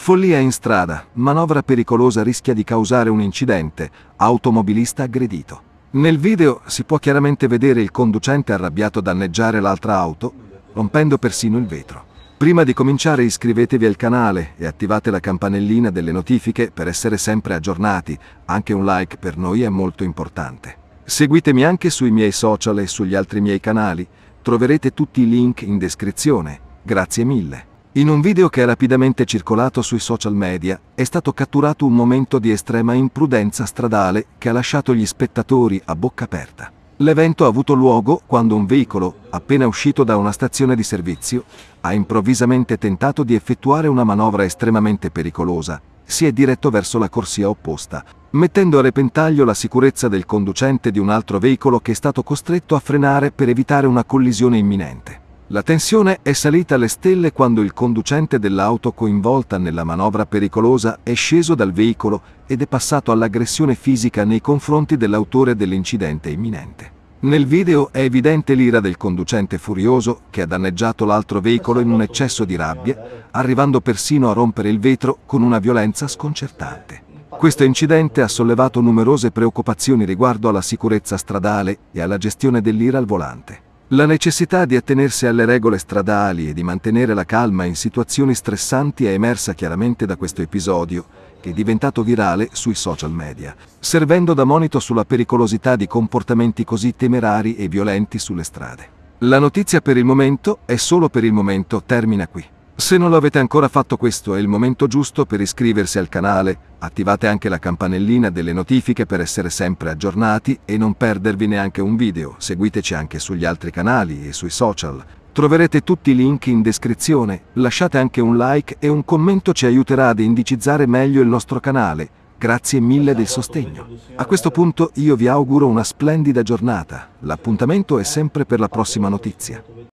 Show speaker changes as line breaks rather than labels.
Follia in strada, manovra pericolosa rischia di causare un incidente, automobilista aggredito. Nel video si può chiaramente vedere il conducente arrabbiato danneggiare l'altra auto, rompendo persino il vetro. Prima di cominciare iscrivetevi al canale e attivate la campanellina delle notifiche per essere sempre aggiornati, anche un like per noi è molto importante. Seguitemi anche sui miei social e sugli altri miei canali, troverete tutti i link in descrizione. Grazie mille. In un video che è rapidamente circolato sui social media è stato catturato un momento di estrema imprudenza stradale che ha lasciato gli spettatori a bocca aperta. L'evento ha avuto luogo quando un veicolo, appena uscito da una stazione di servizio, ha improvvisamente tentato di effettuare una manovra estremamente pericolosa. Si è diretto verso la corsia opposta, mettendo a repentaglio la sicurezza del conducente di un altro veicolo che è stato costretto a frenare per evitare una collisione imminente. La tensione è salita alle stelle quando il conducente dell'auto coinvolta nella manovra pericolosa è sceso dal veicolo ed è passato all'aggressione fisica nei confronti dell'autore dell'incidente imminente. Nel video è evidente l'ira del conducente furioso che ha danneggiato l'altro veicolo in un eccesso di rabbia, arrivando persino a rompere il vetro con una violenza sconcertante. Questo incidente ha sollevato numerose preoccupazioni riguardo alla sicurezza stradale e alla gestione dell'ira al volante. La necessità di attenersi alle regole stradali e di mantenere la calma in situazioni stressanti è emersa chiaramente da questo episodio, che è diventato virale sui social media, servendo da monito sulla pericolosità di comportamenti così temerari e violenti sulle strade. La notizia per il momento e solo per il momento termina qui. Se non l'avete ancora fatto questo è il momento giusto per iscriversi al canale, attivate anche la campanellina delle notifiche per essere sempre aggiornati e non perdervi neanche un video, seguiteci anche sugli altri canali e sui social. Troverete tutti i link in descrizione, lasciate anche un like e un commento ci aiuterà ad indicizzare meglio il nostro canale. Grazie mille del sostegno. A questo punto io vi auguro una splendida giornata, l'appuntamento è sempre per la prossima notizia.